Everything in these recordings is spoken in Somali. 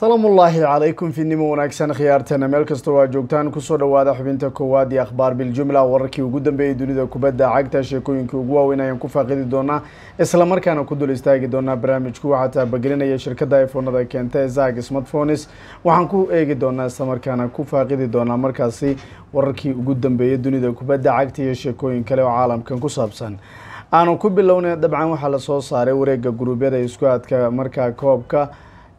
salaamu ullaahi calaykum fiidnimo wanaagsan khiyaarteena meel kastoo waa joogtaan kusoo dhawaada xubinta koowaad iyo akhbaar biljumla wararkii ugu dambeeyey dunida kubadda cagta sheekooyinkii ugu waaweyn ayaan ku faaqidi doonaa islamarkaana ku dul istaagi doonaa barnaamijku waxaa taabagelinaya shirkadda ifonada keenta zag smartphones waxaan ku eegi doonaa isla markaana ku faaqidi doonaa markaasi wararkii ugu dambeeyay dunida kubadda cagta iyo sheekooyin kale oo caalamkan ku saabsan aanu ku bilownay dabcan waxaa lasoo saaray wareega guruubyada isku adka markaa koobka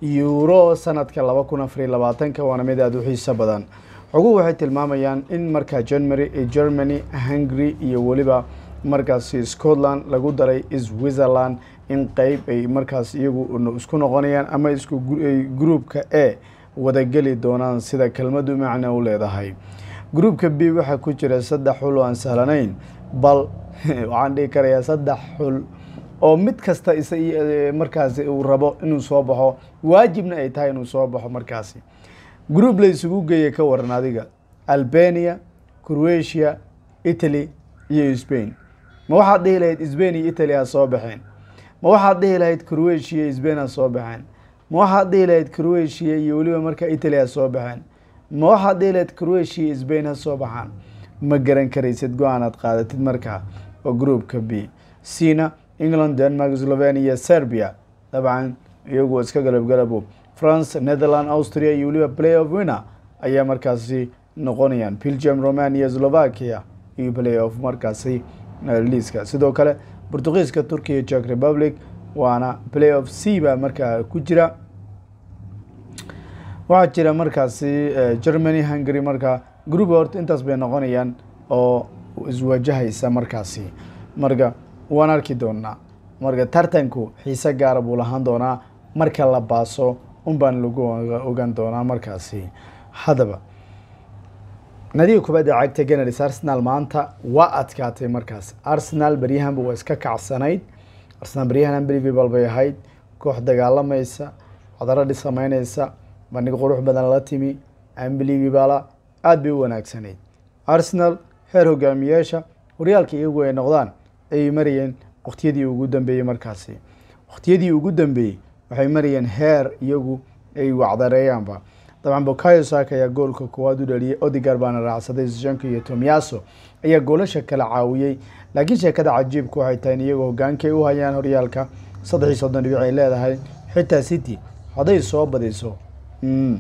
yuuro sanadka laba kun afariy labaatanka waana mid aada u xiiso badan xoguhu waxay tilmaamayaan in markaa janmary ee germany hungary iyo weliba markaasi scotland lagu daray switzerland in qeyb ay markaas iyagu isku noqonayaan ama isku gruubka e wadageli doonaan sida kelmadu macna u leedahay gruubka b waxaa ku jira saddex xul oo aan sahlanayn bal waxaan dhihi karayaa saddex xul oo mid kasta isa e, markaasi uu rabo inuu soo baxo waajibna ay tahay inuu soo baxo markaasi group la isugu geeya ka waran adiga albania croatia italy iyo spain ma waxaad dhihi lahayd sbain iyo italy ha soo baxeen ma waxaad dhihi lahayd croatia iyo sbain ha soo baxeen ma waxaad dhihi lahayd croatia iyo weliba markaa italy ha soo baxeen ma waxaad dhihi lahayd croatia iyo sbain ha soo baxaan ma garan karaysid go-aan aad qaadatid markaa oo groupka b sina england denmark slovenia serbia dabcan iyagu iska galabgalabo france netherland austria iyo weliba play of winner ayaa markaasi noqonayaan belgium romania slovakia iyo play of markaasi eh, liiska sidoo kale portugiiska turkiya jek republic waana play of c ba markaa ku jira waxaa jira markaasi eh, germany hungary marka gruuba horta intaas bay noqonayaan oo iswajahaysa markaasi marka waan arki doonaa marka tartanku xiise gaara buu lahaan doonaa marka la baaso unbaan lagu ogaan doonaa markaasi haddaba nadiga kubadda cagta ganars arsenal maanta waa adkaatay markaas arsenal beryahanba waa iska kacsanayd arsenal beryahan brivival bay ahayd koox dagaalamaysa cadaradhi sameyneysa bandhig qurux badan la timi amblivibala aada bay u wanaagsanayd arsenal heer hogaamiyeyaasha horyaalka iyagu ay noqdaan ayay marayeen wakhtiyadii ugu dambeeyey markaasi wakhtiyadii ugu dambeeyey waxay marayeen heer iyagu ay wacdareeyaanba dabcan bokayo saak ayaa goolka koowaad u dhaliyay odigar baana raacsaday shanka iyo tomyaso ayaa goolasha kala caawiyey laakiin sheekada cajiibku waxay tahay in iyagoo hogaankay u hayaan horyaalka saddex iyo soddon dhibic ay leedahay xitaa city hadday soo badiso mm,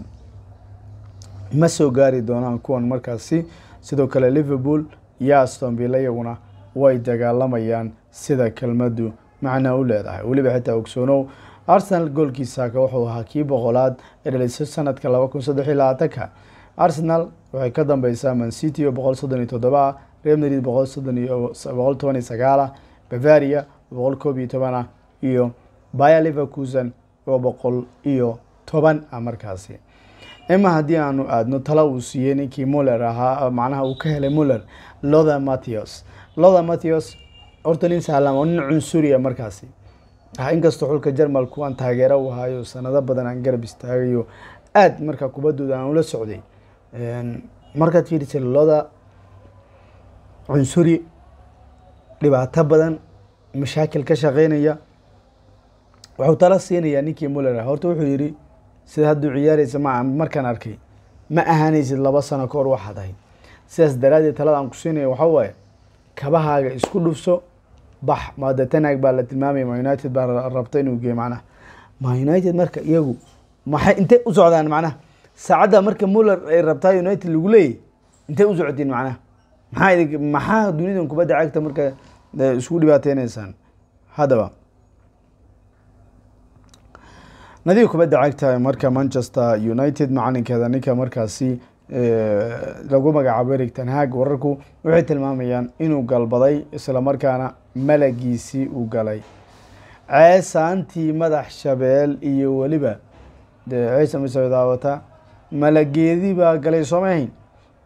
ma soo gaari doonaan kuwan markaasi sidoo kale liverpool iyo astonvilla iyaguna way dagaalamayaan sida kelmaddu macnaa u leedahay weliba xitaa ogsoonow arsenal goolkii saaka wuxuu ahaa kii boqolaad ee dhaliso sanadka laba kun saddexiy labaatanka arsenal waxay ka dambeysaa mancity oo boqol soddon iyo toddobaah real madrid boqol soddon iyo boqol toban iyo sagaalah bavaria boqol koob iyo tobanah iyo byer liverkusen oo boqol iyo toban ah markaasi ima haddii aanu aadno tala uu siiyey ninkii muller ahaa macnaha uu ka helay muller lother matthews loda matthews horta nin sahlam oo nin cunsuriya ah markaasi ah, inkastoo xulka jarmalku aan taageera u ahayo sanado badan aan garab istaagayo aada marka kubaddooda aan ula socday markaad fiirisay loda cunsuri dhibaato badan mashaakil ka shaqeynaya wuxuu tala siinaya ninkii muller ah. horta wuxuu yidhi sida hadduu ciyaaraysa markaan arkay ma ahaanaysid laba sano koor waxaad ahayd sidaas daraaddeed talada aan ku siinaya waxaa waaye kabahaaga isku dhufso bax madatanaag baa la tilmaamaya ma united baa rabta inuu geeyo manaha ma united marka iyagu maxay intay u socdaan macnaha saacadda marka muller ay rabtaa united lagu leeyay intay u socdeen macnaha maxaa idi maxaa dunidan kubadda cagta marka eh, isku dhibaateynaysaan haddaba nadiga kubadda cagta marka manchester united macalinkeeda ninka markaasi lagu magacaabo erig tanhaag wararku waxay tilmaamayaan inuu galbaday islamarkaana malagiisii uu galay ceesaantii madax shabeel iyo weliba dee ciise misoo daawata malageedii baa galay soomahayn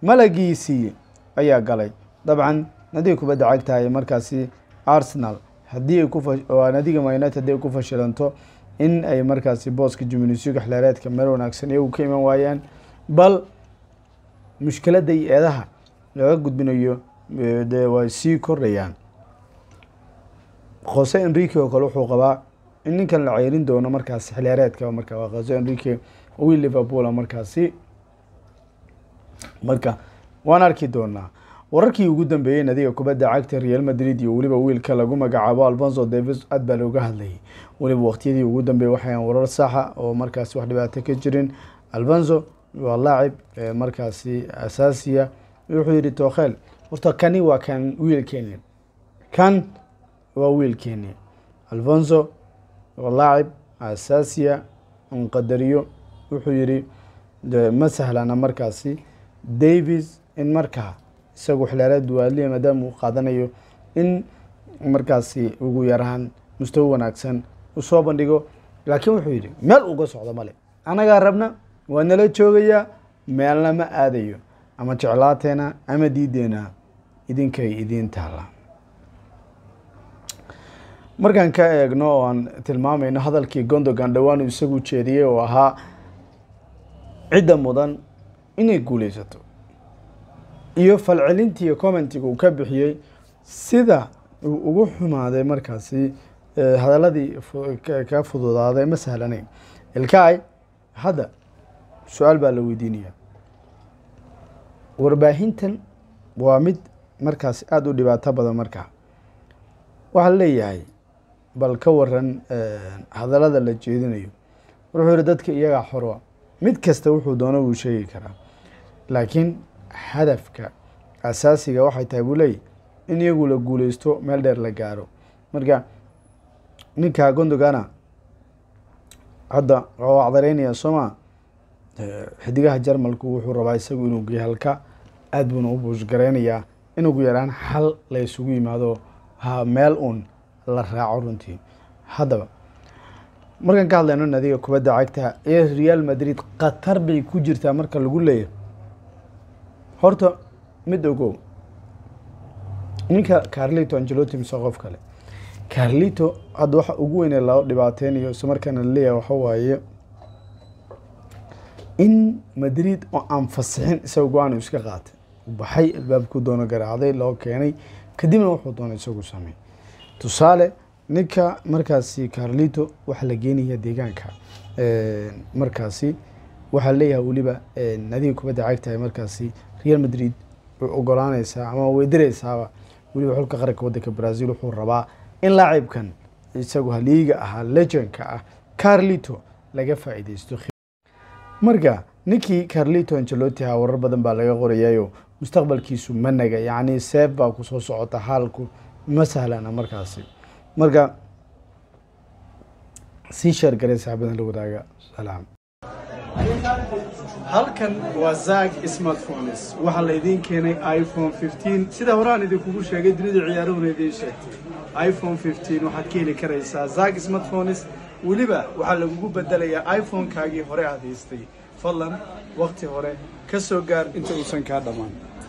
malagiisii ayaa galay dabcan nadig kubadda cagtahay markaasi arsenal haddii ay kunadiga manted haddii ay ku fashilanto in ay markaasi booska jiminisyo gaxleereedka meel wanaagsan iyagu ka iman waayaan bal mushkiladda iyo eedaha laga gudbinayo de waa sii kordhayaan jose enrique oo kale wuxuu qabaa in ninkan la ceyrin doono markaas xilheereedka marka waa jose enrique wi liverpoola markaasi marka waan arki doonaa wararkii ugu dambeeyey nadiga kubadda cagta real madrid iyo weliba wiilka lagu magacaabo alfonso davis aad baa looga hadlayay weliba waqtiyadii ugu dambeeyey waxayan warar saxa oo markaasi wax dhibaato ka jirin alfonso waa laacib markaasi asaasiya wuxuu yidhi tokhel horta kani waa kan wiilkeeni kan waa wiilkeeni alfonso waa laacib asaasiya anqadariyo wuxuu yidhi ma sahlana markaasi davis in markaa isagu xleereed waaliya maadaama uu qaadanayo in markaasi ugu yaraan mustawi wanaagsan usoo bandhigo laakiin wuxuu yidhi meel uga socdo male anagaa rabna waa nala joogayaa meelna ma aadayo ama jeclaateena ama diideena idinkay idiin taalla markaan ka eegno oo aan tilmaamayno hadalkii gondogan dhawaanu isagu jeediyey oo ahaa cidda mudan inay guulaysato iyo falcelintiiyo commentiga uu ka bixiyey sida uu ugu xumaaday markaasi eh, hadalladii ka fududaaday ma sahlanayn ilkaay hadda su-aal baa la weydiinayaa warbaahintan waa mid markaas aada u dhibaato badan markaa waxaa la leeyahay bal ka waran eh, hadallada la jeedinayo wuxuu yihi dadka iyagaa xoroa mid kasta wuxuu doono wuu sheegi karaa laakiin hadafka asaasiga waxay tahay buu leeyahy in iyagu la guuleysto meel dheer la gaaro marka ninkaa gondogana hadda waa acdaraynaya soomaa xidigaha jarmalku wuxuu rabaa isagu inuu geyo aada aad buuna u buushgaraynayaa in ugu yaraan xal la isugu yimaado ha meel uun la raaco runtii haddaba markaan ka hadlayno nadiga kubadda cagta ee real madrid khatar bay ku jirtaa marka lagu leeyahy horta mid ogow ninka carlito angeloti mise qof kale carlito hadda waxa ugu weynee loo dhibaateynayo iyo isemarkaana laleeyahay waxa waaye in madrid oo aan fasixin isaga go aanu iska qaatay baxay albaabkuu doono garaacday loo keenay kadibna wuxuu doona isagu samey tusaale ninka markaasi carlito waxaa la geenaya deegaanka eh, markaasi waxaa leeyahay weliba eh, adiga kubadda cagtahay markaasi real madrid ogolaanaysaa ama way diraysaaba weliba xulka qaranka wadanka brazil wuxuu rabaa in laacibkan isagu haliiga ahaa legendka ah carlito laga faa'iidaysto marka ninkii carlito angelotiha warar badan baa laga qorayayo mustaqbalkiisu ma naga yacni seef baa ku socota haalku ma sahlana markaasi marka sii sheergareen saaxiibadan la wadaaga salaam halkan waa zag smartphones waxaa laydiin keenay iphone fifteen sida horaan idinkugu sheegay dunida ciyaarahuna idiin sheegtay iphone fifteen waxaad ka heli karaysaa zag smartphones weliba waxaa lagugu bedelayaa iphone hore aad haystay fadlan wakhti hore ka soo gaar inta uusan kaa dhammaan